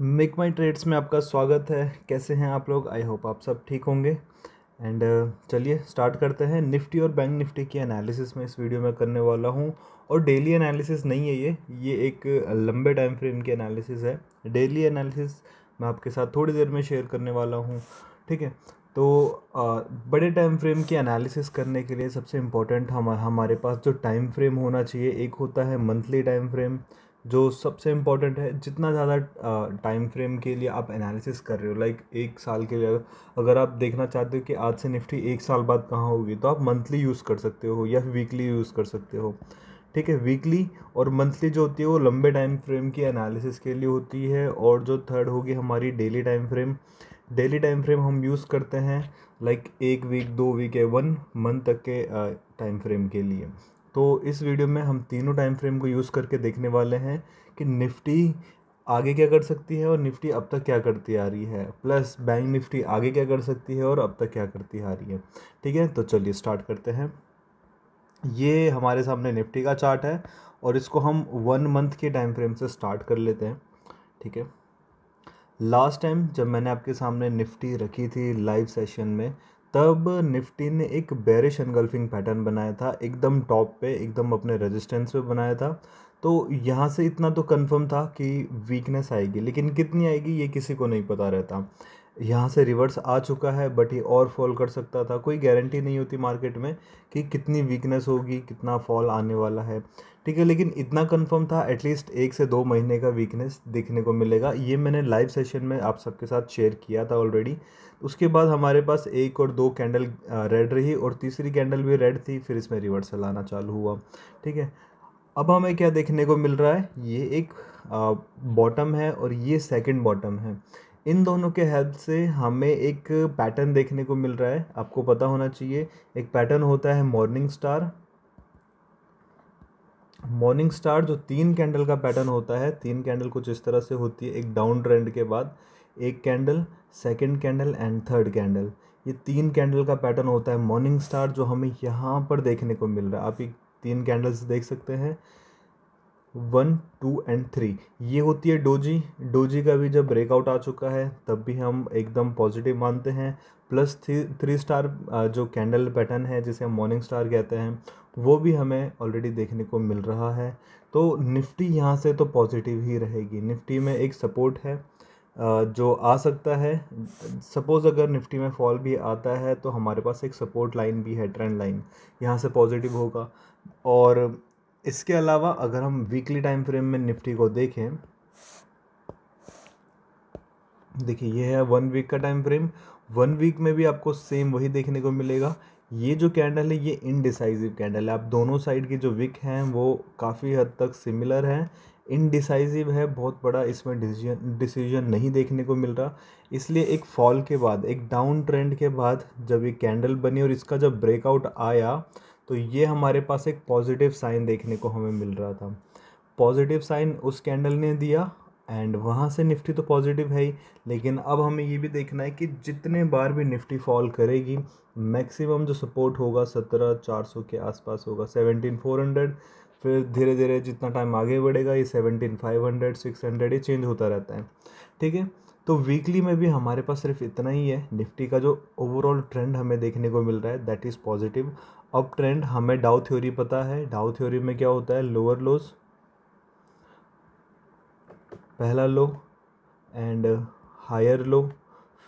Make माई trades में आपका स्वागत है कैसे हैं आप लोग आई होप आप सब ठीक होंगे एंड uh, चलिए स्टार्ट करते हैं निफ्टी और बैंक निफ्टी की एनालिसिस में इस वीडियो में करने वाला हूँ और डेली एनालिसिस नहीं है ये ये एक uh, लंबे टाइम फ्रेम की एनालिसिस है डेली एनालिसिस मैं आपके साथ थोड़ी देर में शेयर करने वाला हूँ ठीक है तो uh, बड़े टाइम फ्रेम की एनालिसिस करने के लिए सबसे इम्पोर्टेंट हम हमारे पास जो टाइम फ्रेम होना चाहिए एक होता है मंथली टाइम फ्रेम जो सबसे इम्पॉर्टेंट है जितना ज़्यादा टाइम फ्रेम के लिए आप एनालिसिस कर रहे हो लाइक एक साल के लिए अगर आप देखना चाहते हो कि आज से निफ्टी एक साल बाद कहाँ होगी तो आप मंथली यूज़ कर सकते हो या वीकली यूज़ कर सकते हो ठीक है वीकली और मंथली जो होती है वो लंबे टाइम फ्रेम की एनालिसिस के लिए होती है और जो थर्ड होगी हमारी daily time frame daily time frame हम यूज़ करते हैं लाइक एक वीक दो वीक या वन मंथ तक के टाइम फ्रेम के लिए तो इस वीडियो में हम तीनों टाइम फ्रेम को यूज़ करके देखने वाले हैं कि निफ्टी आगे क्या कर सकती है और निफ्टी अब तक क्या करती आ रही है प्लस बैंक निफ्टी आगे क्या कर सकती है और अब तक क्या करती आ रही है ठीक है तो चलिए स्टार्ट करते हैं ये हमारे सामने निफ्टी का चार्ट है और इसको हम वन मंथ के टाइम फ्रेम से स्टार्ट कर लेते हैं ठीक है लास्ट टाइम जब मैंने आपके सामने निफ्टी रखी थी लाइव सेशन में तब निफ्टी ने एक बेरिश एनगल्फिंग पैटर्न बनाया था एकदम टॉप पे एकदम अपने रेजिस्टेंस पे बनाया था तो यहाँ से इतना तो कंफर्म था कि वीकनेस आएगी लेकिन कितनी आएगी ये किसी को नहीं पता रहता यहाँ से रिवर्स आ चुका है बट ये और फॉल कर सकता था कोई गारंटी नहीं होती मार्केट में कि कितनी वीकनेस होगी कितना फॉल आने वाला है ठीक है लेकिन इतना कंफर्म था एटलीस्ट एक से दो महीने का वीकनेस देखने को मिलेगा ये मैंने लाइव सेशन में आप सबके साथ शेयर किया था ऑलरेडी उसके बाद हमारे पास एक और दो कैंडल रेड रही और तीसरी कैंडल भी रेड थी फिर इसमें रिवर्सल आना चालू हुआ ठीक है अब हमें क्या देखने को मिल रहा है ये एक बॉटम है और ये सेकेंड बॉटम है इन दोनों के हेल्प से हमें एक पैटर्न देखने को मिल रहा है आपको पता होना चाहिए एक पैटर्न होता है मॉर्निंग स्टार मॉर्निंग स्टार जो तीन कैंडल का पैटर्न होता है तीन कैंडल कुछ इस तरह से होती है एक डाउन ट्रेंड के बाद एक candle second candle and third candle ये तीन कैंडल का पैटर्न होता है मॉर्निंग स्टार जो हमें यहाँ पर देखने को मिल रहा है आप ये तीन कैंडल्स देख सकते हैं वन टू एंड थ्री ये होती है डोजी डोजी का भी जब ब्रेकआउट आ चुका है तब भी हम एकदम पॉजिटिव मानते हैं प्लस थ्री थ्री स्टार जो कैंडल पैटर्न है जिसे हम मॉर्निंग स्टार कहते हैं वो भी हमें ऑलरेडी देखने को मिल रहा है तो निफ्टी यहाँ से तो पॉजिटिव ही रहेगी निफ्टी में एक सपोर्ट है जो आ सकता है सपोज़ अगर निफ्टी में फॉल भी आता है तो हमारे पास एक सपोर्ट लाइन भी है ट्रेंड लाइन यहाँ से पॉजिटिव होगा और इसके अलावा अगर हम वीकली टाइम फ्रेम में निफ्टी को देखें देखिए ये है वन वीक का टाइम फ्रेम वन वीक में भी आपको सेम वही देखने को मिलेगा ये जो कैंडल है ये इनडिसाइजिव कैंडल है आप दोनों साइड के जो विक हैं वो काफ़ी हद तक सिमिलर हैं इनडिसाइजिव है बहुत बड़ा इसमें डिसीजन डिसीजन नहीं देखने को मिल रहा इसलिए एक फॉल के बाद एक डाउन ट्रेंड के बाद जब ये कैंडल बनी और इसका जब ब्रेकआउट आया तो ये हमारे पास एक पॉजिटिव साइन देखने को हमें मिल रहा था पॉजिटिव साइन उस कैंडल ने दिया एंड वहाँ से निफ्टी तो पॉजिटिव है ही लेकिन अब हमें ये भी देखना है कि जितने बार भी निफ्टी फॉल करेगी मैक्सिमम जो सपोर्ट होगा सत्रह चार सौ के आसपास होगा सेवनटीन फोर हंड्रेड फिर धीरे धीरे जितना टाइम आगे बढ़ेगा ये seventeen five hundred six hundred ये चेंज होता रहता है ठीक है तो वीकली में भी हमारे पास सिर्फ इतना ही है निफ्टी का जो ओवरऑल ट्रेंड हमें देखने को मिल रहा है that is positive up trend हमें डाउ थ्योरी पता है डाउ थ्योरी में क्या होता है लोअर लोज पहला लो एंड हायर लो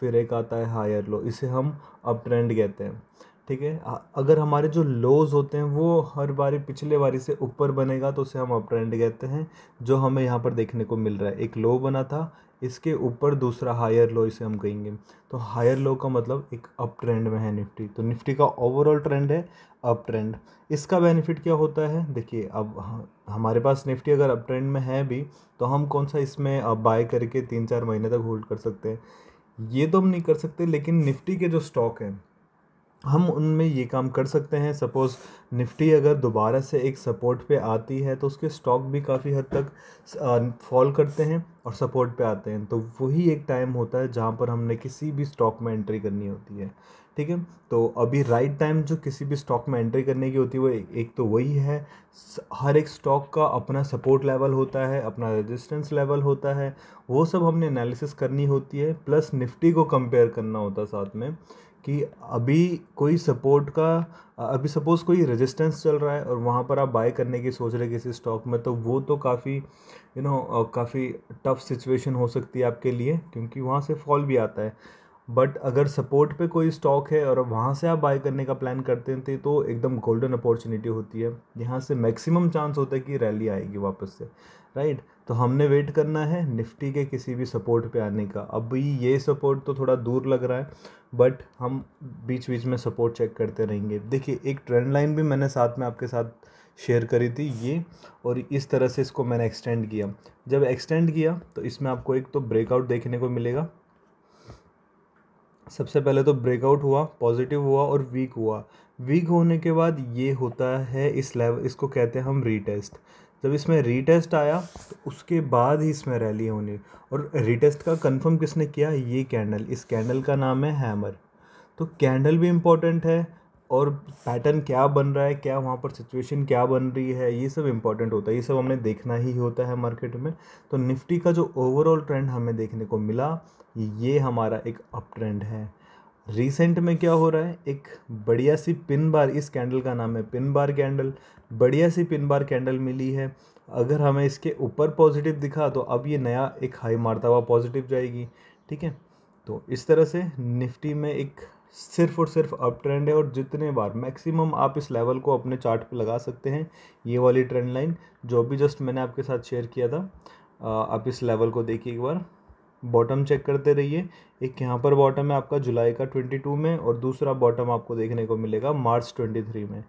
फिर एक आता है हायर लो इसे हम अप ट्रेंड कहते हैं ठीक है अगर हमारे जो लोज होते हैं वो हर बारी पिछले बारी से ऊपर बनेगा तो उसे हम अप ट्रेंड कहते हैं जो हमें यहाँ पर देखने को मिल रहा है एक लो बना था इसके ऊपर दूसरा हायर लो इसे हम कहेंगे तो हायर लो का मतलब एक अप ट्रेंड में है निफ्टी तो निफ्टी का ओवरऑल ट्रेंड है अप ट्रेंड इसका बेनिफिट क्या होता है देखिए अब हमारे पास निफ्टी अगर अप ट्रेंड में है भी तो हम कौन सा इसमें बाय करके तीन चार महीने तक होल्ड कर सकते हैं ये तो हम नहीं कर सकते लेकिन निफ्टी के जो स्टॉक हैं हम उनमें ये काम कर सकते हैं सपोज़ निफ्टी अगर दोबारा से एक सपोर्ट पे आती है तो उसके स्टॉक भी काफ़ी हद तक फॉल करते हैं और सपोर्ट पे आते हैं तो वही एक टाइम होता है जहाँ पर हमने किसी भी स्टॉक में एंट्री करनी होती है ठीक है तो अभी राइट टाइम जो किसी भी स्टॉक में एंट्री करने की होती है वो एक, एक तो वही है हर एक स्टॉक का अपना सपोर्ट लेवल होता है अपना रेजिस्टेंस लेवल होता है वो सब हमने एनालिसिस करनी होती है प्लस निफ्टी को कंपेयर करना होता है साथ में कि अभी कोई सपोर्ट का अभी सपोज़ कोई रेजिस्टेंस चल रहा है और वहाँ पर आप बाय करने की सोच रहे किसी स्टॉक में तो वो तो काफ़ी यू नो काफ़ी टफ सिचुएशन हो सकती है आपके लिए क्योंकि वहाँ से फॉल भी आता है बट अगर सपोर्ट पे कोई स्टॉक है और वहाँ से आप बाय करने का प्लान करते थे तो, तो एकदम गोल्डन अपॉर्चुनिटी होती है यहाँ से मैक्सिमम चांस होता है कि रैली आएगी वापस से राइट right? तो हमने वेट करना है निफ्टी के किसी भी सपोर्ट पे आने का अब भी ये सपोर्ट तो थोड़ा दूर लग रहा है बट हम बीच बीच में सपोर्ट चेक करते रहेंगे देखिए एक ट्रेंड लाइन भी मैंने साथ में आपके साथ शेयर करी थी ये और इस तरह से इसको मैंने एक्सटेंड किया जब एक्सटेंड किया तो इसमें आपको एक तो ब्रेकआउट देखने को मिलेगा सबसे पहले तो ब्रेकआउट हुआ पॉजिटिव हुआ और वीक हुआ वीक होने के बाद ये होता है इस लेवल इसको कहते हैं हम रीटेस्ट जब इसमें रीटेस्ट आया तो उसके बाद ही इसमें रैली होनी और रीटेस्ट का कंफर्म किसने किया ये कैंडल इस कैंडल का नाम है हैमर तो कैंडल भी इम्पोर्टेंट है और पैटर्न क्या बन रहा है क्या वहाँ पर सिचुएशन क्या बन रही है ये सब इम्पॉर्टेंट होता है ये सब हमने देखना ही होता है मार्केट में तो निफ्टी का जो ओवरऑल ट्रेंड हमें देखने को मिला ये हमारा एक अप ट्रेंड है रिसेंट में क्या हो रहा है एक बढ़िया सी पिन बार इस कैंडल का नाम है पिन बार कैंडल बढ़िया सी पिन बार कैंडल मिली है अगर हमें इसके ऊपर पॉजिटिव दिखा तो अब ये नया एक हाई मारता हुआ पॉजिटिव जाएगी ठीक है तो इस तरह से निफ्टी में एक सिर्फ और सिर्फ अप ट्रेंड है और जितने बार मैक्सिमम आप इस लेवल को अपने चार्ट पे लगा सकते हैं ये वाली ट्रेंड लाइन जो भी जस्ट मैंने आपके साथ शेयर किया था आप इस लेवल को देखिए एक बार बॉटम चेक करते रहिए एक यहाँ पर बॉटम है आपका जुलाई का ट्वेंटी टू में और दूसरा बॉटम आपको देखने को मिलेगा मार्च ट्वेंटी थ्री में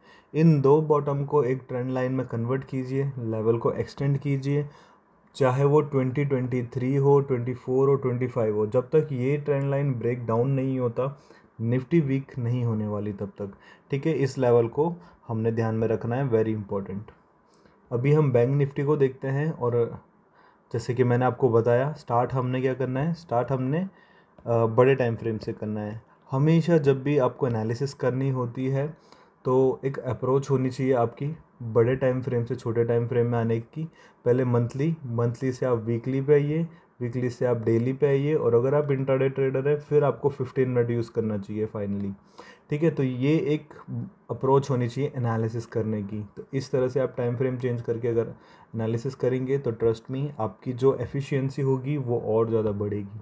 इन दो बॉटम को एक ट्रेंड लाइन में कन्वर्ट कीजिए लेवल को एक्सटेंड कीजिए चाहे वो ट्वेंटी ट्वेंटी थ्री हो ट्वेंटी फोर हो ट्वेंटी फाइव हो जब तक ये ट्रेंड लाइन ब्रेक डाउन नहीं होता निफ्टी वीक नहीं होने वाली तब तक ठीक है इस लेवल को हमने ध्यान में रखना है वेरी इंपॉर्टेंट अभी हम बैंक निफ्टी को देखते हैं और जैसे कि मैंने आपको बताया स्टार्ट हमने क्या करना है स्टार्ट हमने बड़े टाइम फ्रेम से करना है हमेशा जब भी आपको एनालिसिस करनी होती है तो एक अप्रोच होनी चाहिए आपकी बड़े टाइम फ्रेम से छोटे टाइम फ्रेम में आने की पहले मंथली मंथली से आप वीकली पे आइए वीकली से आप डेली पे आइए और अगर आप इंटरडेट ट्रेडर हैं फिर आपको फिफ्टीन मिनट यूज़ करना चाहिए फाइनली ठीक है तो ये एक अप्रोच होनी चाहिए एनालिसिस करने की तो इस तरह से आप टाइम फ्रेम चेंज करके अगर एनालिसिस करेंगे तो ट्रस्ट में आपकी जो एफिशिएंसी होगी वो और ज़्यादा बढ़ेगी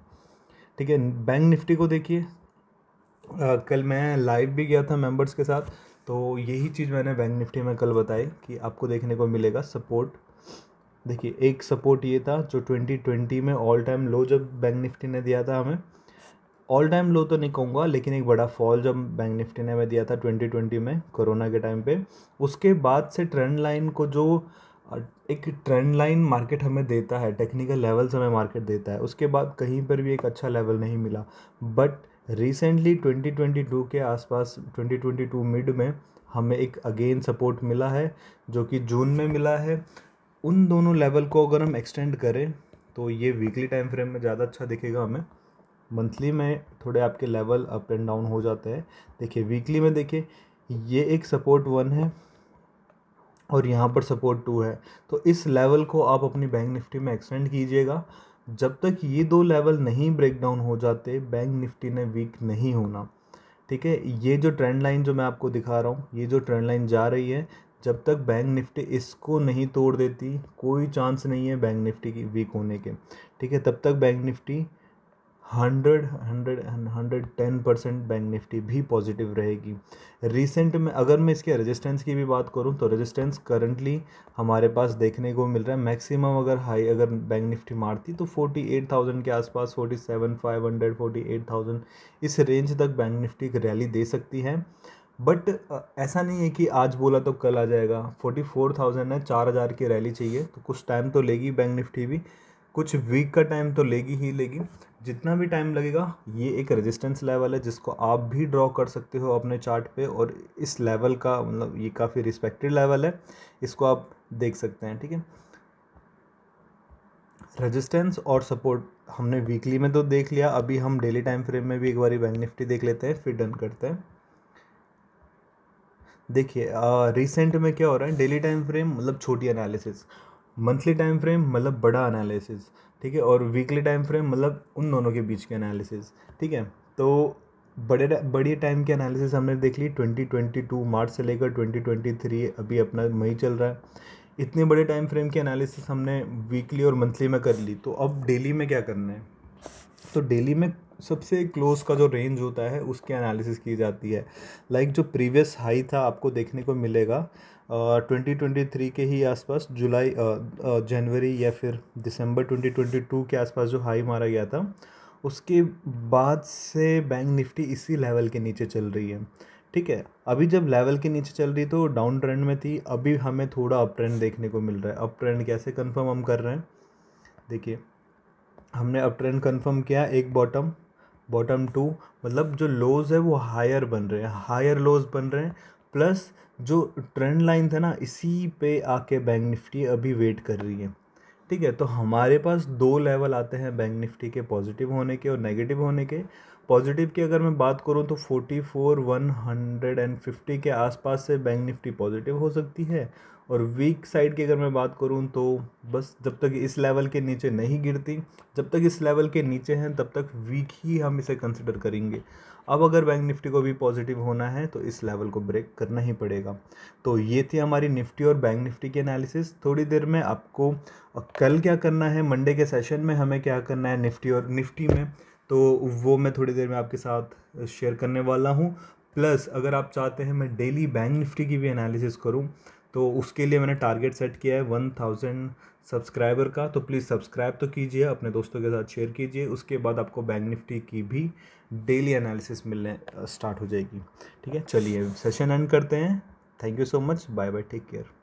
ठीक है बैंक निफ्टी को देखिए कल मैं लाइव भी गया था मेंबर्स के साथ तो यही चीज़ मैंने बैंक निफ्टी में कल बताई कि आपको देखने को मिलेगा सपोर्ट देखिए एक सपोर्ट ये था जो 2020 में ऑल टाइम लो जब बैंक निफ्टी ने दिया था हमें ऑल टाइम लो तो नहीं कहूँगा लेकिन एक बड़ा फॉल जब बैंक निफ्टी ने हमें दिया था 2020 में कोरोना के टाइम पे उसके बाद से ट्रेंड लाइन को जो एक ट्रेंड लाइन मार्केट हमें देता है टेक्निकल लेवल्स हमें मार्केट देता है उसके बाद कहीं पर भी एक अच्छा लेवल नहीं मिला बट रिसेंटली 2022 के आसपास 2022 मिड में हमें एक अगेन सपोर्ट मिला है जो कि जून में मिला है उन दोनों लेवल को अगर हम एक्सटेंड करें तो ये वीकली टाइम फ्रेम में ज़्यादा अच्छा दिखेगा हमें मंथली में थोड़े आपके लेवल अप एंड डाउन हो जाते हैं देखिए वीकली में देखिए ये एक सपोर्ट वन है और यहाँ पर सपोर्ट टू है तो इस लेवल को आप अपनी बैंक निफ्टी में एक्सटेंड कीजिएगा जब तक ये दो लेवल नहीं ब्रेक डाउन हो जाते बैंक निफ्टी ने वीक नहीं होना ठीक है ये जो ट्रेंड लाइन जो मैं आपको दिखा रहा हूँ ये जो ट्रेंड लाइन जा रही है जब तक बैंक निफ्टी इसको नहीं तोड़ देती कोई चांस नहीं है बैंक निफ्टी की वीक होने के ठीक है तब तक bank Nifty hundred hundred and hundred ten percent bank Nifty भी पॉजिटिव रहेगी रिसेंट में अगर मैं इसके रेजिस्टेंस की भी बात करूं तो रेजिस्टेंस करंटली हमारे पास देखने को मिल रहा है मैक्सिमम अगर हाई अगर बैंक निफ्टी मारती तो फोर्टी एट थाउजेंड के आसपास forty seven five hundred forty eight thousand इस रेंज तक बैंक निफ्टी एक रैली दे सकती है बट ऐसा नहीं है कि आज बोला तो कल आ जाएगा फोर्टी फोर थाउजेंड है चार हज़ार की रैली चाहिए तो कुछ टाइम तो लेगी बैंक निफ्टी भी कुछ वीक का टाइम तो लेगी ही लेगी जितना भी टाइम लगेगा ये एक रेजिस्टेंस लेवल है जिसको आप भी ड्रॉ कर सकते हो अपने चार्ट पे और इस लेवल का मतलब ये काफ़ी रिस्पेक्टेड लेवल है इसको आप देख सकते हैं ठीक है रेजिस्टेंस और सपोर्ट हमने वीकली में तो देख लिया अभी हम डेली टाइम फ्रेम में भी एक बार बैंक निफ्टी देख लेते हैं फिर डन करते हैं देखिए रिसेंट में क्या हो रहा है डेली टाइम फ्रेम मतलब छोटी एनालिसिस मंथली टाइम फ्रेम मतलब बड़ा एनालिसिस ठीक है और वीकली टाइम फ्रेम मतलब उन दोनों के बीच के एनालिसिस ठीक है तो बड़े बड़ी टाइम के एनालिसिस हमने देख ली 2022 मार्च से लेकर 2023 अभी अपना मई चल रहा है इतने बड़े टाइम फ्रेम के एनालिसिस हमने वीकली और मंथली में कर ली तो अब डेली में क्या करना है तो डेली में सबसे क्लोज का जो रेंज होता है उसकी एनालिसिस की जाती है लाइक like जो प्रीवियस हाई था आपको देखने को मिलेगा ट्वेंटी ट्वेंटी थ्री के ही आसपास जुलाई जनवरी या फिर दिसंबर ट्वेंटी ट्वेंटी टू के आसपास जो हाई मारा गया था उसके बाद से बैंक निफ्टी इसी लेवल के नीचे चल रही है ठीक है अभी जब लेवल के नीचे चल रही तो डाउन ट्रेंड में थी अभी हमें थोड़ा अप ट्रेंड देखने को मिल रहा है अप ट्रेंड कैसे कंफर्म हम कर रहे हैं देखिए हमने अप ट्रेंड कंफर्म किया एक बॉटम बॉटम टू मतलब जो लोज है वो हायर बन रहे हैं हायर लोज बन रहे हैं प्लस जो ट्रेंड लाइन था ना इसी पे आके बैंक निफ्टी अभी वेट कर रही है ठीक है तो हमारे पास दो लेवल आते हैं बैंक निफ्टी के पॉजिटिव होने के और नेगेटिव होने के पॉजिटिव की अगर मैं बात करूँ तो forty four one hundred and fifty के आसपास से बैंक निफ्टी पॉजिटिव हो सकती है और वीक साइड की अगर मैं बात करूँ तो बस जब तक इस लेवल के नीचे नहीं गिरती जब तक इस लेवल के नीचे हैं तब तक वीक ही हम इसे कंसिडर करेंगे अब अगर बैंक निफ्टी को भी पॉजिटिव होना है तो इस लेवल को ब्रेक करना ही पड़ेगा तो ये थी हमारी निफ्टी और बैंक निफ्टी की एनालिसिस थोड़ी देर में आपको कल क्या करना है मंडे के सेशन में हमें क्या करना है निफ्टी और निफ्टी में तो वो मैं थोड़ी देर में आपके साथ शेयर करने वाला हूँ प्लस अगर आप चाहते हैं मैं डेली बैंक निफ्टी की भी एनालिसिस करूँ तो उसके लिए मैंने टारगेट सेट किया है वन थाउजेंड सब्सक्राइबर का तो प्लीज़ सब्सक्राइब तो कीजिए अपने दोस्तों के साथ शेयर कीजिए उसके बाद आपको बैंक निफ्टी की भी डेली एनालिसिस मिलने स्टार्ट हो जाएगी ठीक है चलिए सेशन एंड करते हैं thank you so much bye bye take care